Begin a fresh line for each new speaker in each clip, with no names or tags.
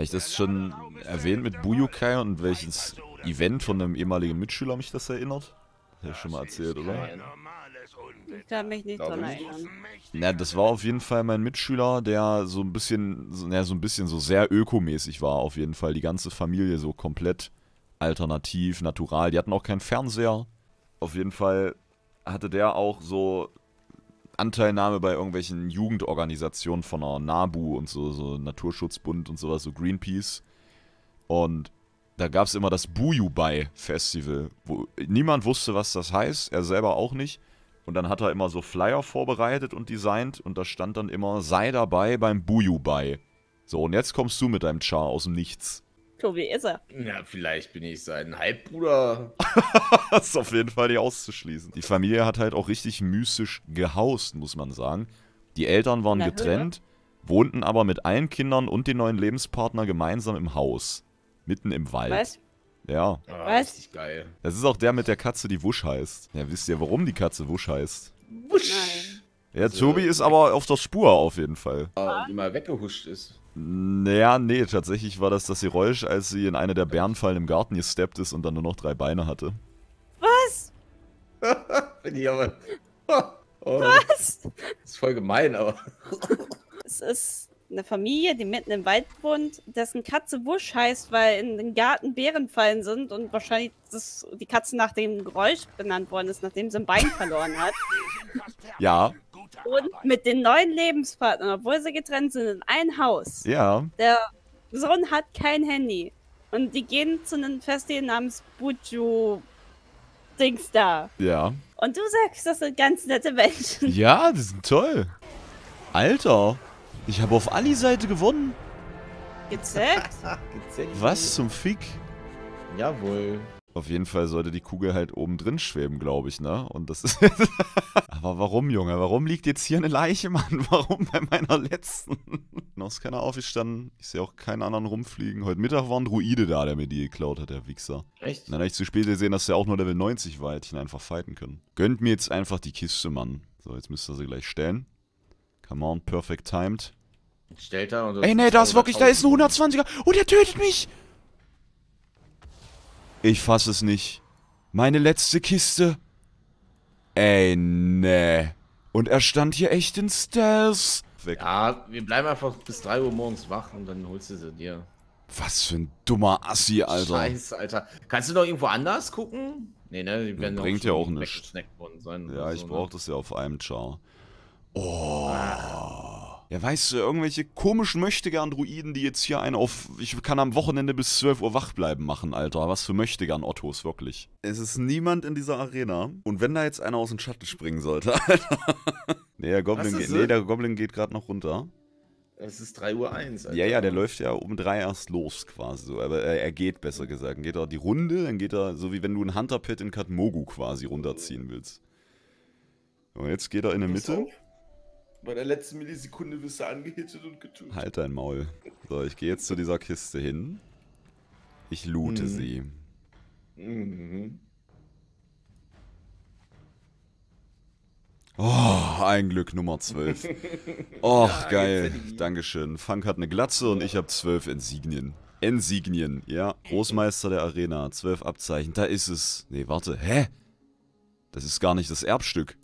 Habe ich das schon erwähnt mit Buyukai und welches Event von einem ehemaligen Mitschüler mich das erinnert? Habe ich schon mal erzählt, oder? Ich kann mich nicht daran erinnern. Na, das war auf jeden Fall mein Mitschüler, der so ein bisschen, na, so ein bisschen so sehr ökomäßig war, auf jeden Fall. Die ganze Familie so komplett alternativ, natural. Die hatten auch keinen Fernseher. Auf jeden Fall hatte der auch so Anteilnahme bei irgendwelchen Jugendorganisationen von der NABU und so, so Naturschutzbund und sowas, so Greenpeace. Und da gab es immer das Buyubai-Festival, wo niemand wusste, was das heißt, er selber auch nicht. Und dann hat er immer so Flyer vorbereitet und designt und da stand dann immer, sei dabei beim Buyubai. So, und jetzt kommst du mit deinem Char aus dem Nichts. Tobi, ist er. Na, vielleicht bin ich sein Halbbruder. das ist auf jeden Fall nicht auszuschließen. Die Familie hat halt auch richtig mystisch gehaust, muss man sagen. Die Eltern waren Na, getrennt, Höhe. wohnten aber mit allen Kindern und den neuen Lebenspartner gemeinsam im Haus. Mitten im Wald. Was? Ja. Ah, Was? Das ist auch der mit der Katze, die Wusch heißt. Ja, wisst ihr, warum die Katze Wusch heißt? Wusch! Nein. Ja, Tobi also, ist aber auf der Spur auf jeden Fall. Weil ah, die mal weggehuscht ist. Naja, nee, tatsächlich war das das Geräusch, als sie in eine der Bärenfallen im Garten gesteppt ist und dann nur noch drei Beine hatte. Was? Bin ich aber. Oh, Was? Das ist voll gemein, aber. es ist eine Familie, die mitten im Wald wohnt, dessen Katze Wusch heißt, weil in den Garten Bärenfallen sind und wahrscheinlich das, die Katze nach dem Geräusch benannt worden ist, nachdem sie ein Bein verloren hat. Ja, und mit den neuen Lebenspartnern, obwohl sie getrennt sind, in ein Haus. Ja. Der Sohn hat kein Handy. Und die gehen zu einem Festival namens Buju Dings da. Ja. Und du sagst, das sind ganz nette Menschen. Ja, die sind toll. Alter, ich habe auf Ali Seite gewonnen. Gezählt? Gezählt. Was zum Fick? Jawohl. Auf jeden Fall sollte die Kugel halt oben drin schweben, glaube ich, ne? Und das ist. Aber warum, Junge? Warum liegt jetzt hier eine Leiche, Mann? Warum bei meiner letzten? Noch ist keiner aufgestanden. Ich sehe auch keinen anderen rumfliegen. Heute Mittag war ein Druide da, der mir die geklaut hat, der Wichser. Echt? Und dann habe ich zu spät gesehen, dass der auch nur Level 90 war, hätte ich ihn einfach fighten können. Gönnt mir jetzt einfach die Kiste, Mann. So, jetzt müsst ihr sie gleich stellen. Come on, perfect timed. Stellt er und so. Ey, nee, da ist wirklich, da ist ein 120er. oh, der tötet mich! Ich fass es nicht. Meine letzte Kiste. Ey, ne. Und er stand hier echt in Stealth. Weg. Ja, wir bleiben einfach bis 3 Uhr morgens wach und dann holst du sie dir. Was für ein dummer Assi, Alter. Scheiße, Alter. Kannst du noch irgendwo anders gucken? Nee, ne? Die werden Bringt auch ja auch nichts. Ja, so, ich brauch ne? das ja auf einem Char. Oh. Ah ja, weißt du, irgendwelche komischen Möchtegern-Druiden, die jetzt hier einen auf, ich kann am Wochenende bis 12 Uhr wach bleiben machen, Alter. Was für Möchtegern-Ottos, wirklich. Es ist niemand in dieser Arena. Und wenn da jetzt einer aus dem Schatten springen sollte, Alter. nee, der Goblin, geht, nee, der Goblin geht gerade noch runter. Es ist 3 Uhr. 1, Alter. Ja, ja, der läuft ja um 3 erst los quasi. So. Aber er, äh, er geht besser gesagt. Dann geht er die Runde, dann geht er, so wie wenn du einen Hunter-Pit in Katmogu quasi runterziehen willst. Und jetzt geht er in der Mitte. Auf. Bei der letzten Millisekunde wirst du angehittet und getötet. Halt dein Maul. So, ich gehe jetzt zu dieser Kiste hin. Ich loote mhm. sie. Mhm. Oh, ein Glück Nummer 12. Och, ja, geil. Dankeschön. Funk hat eine Glatze und ich habe zwölf Insignien. Insignien, ja. Großmeister der Arena. Zwölf Abzeichen. Da ist es. Nee, warte. Hä? Das ist gar nicht das Erbstück.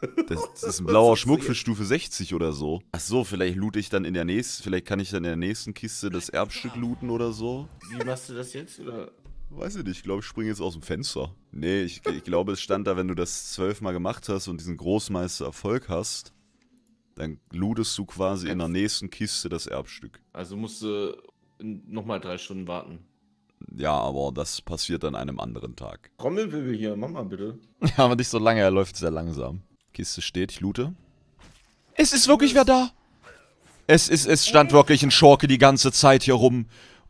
Das, das ist ein blauer Schmuck für Stufe 60 oder so. Ach so, vielleicht loot ich dann in der nächsten, vielleicht kann ich dann in der nächsten Kiste das Erbstück looten oder so. Wie machst du das jetzt? Oder? Weiß ich nicht, ich glaube, ich springe jetzt aus dem Fenster. Nee, ich, ich glaube, es stand da, wenn du das zwölfmal gemacht hast und diesen Großmeister Erfolg hast, dann lootest du quasi in der nächsten Kiste das Erbstück. Also musst du nochmal drei Stunden warten. Ja, aber das passiert an einem anderen Tag. Trommelwirbel hier, mach mal bitte. Ja, aber nicht so lange, er läuft sehr langsam. Kiste steht, ich loote. Es ist wirklich wer da. Es ist, es stand wirklich ein Schorke die ganze Zeit hier rum.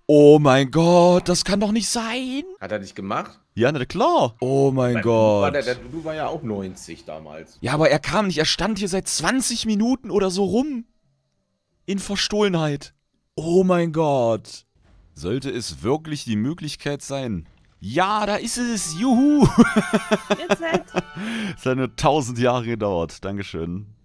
Oh mein Gott, das kann doch nicht sein. Hat er nicht gemacht? Ja, na klar. Oh mein Bei Gott. War der, der war ja auch 90 damals. Ja, aber er kam nicht. Er stand hier seit 20 Minuten oder so rum. In Verstohlenheit. Oh mein Gott. Sollte es wirklich die Möglichkeit sein, ja, da ist es. Juhu. Jetzt halt. Es hat nur 1000 Jahre gedauert. Dankeschön.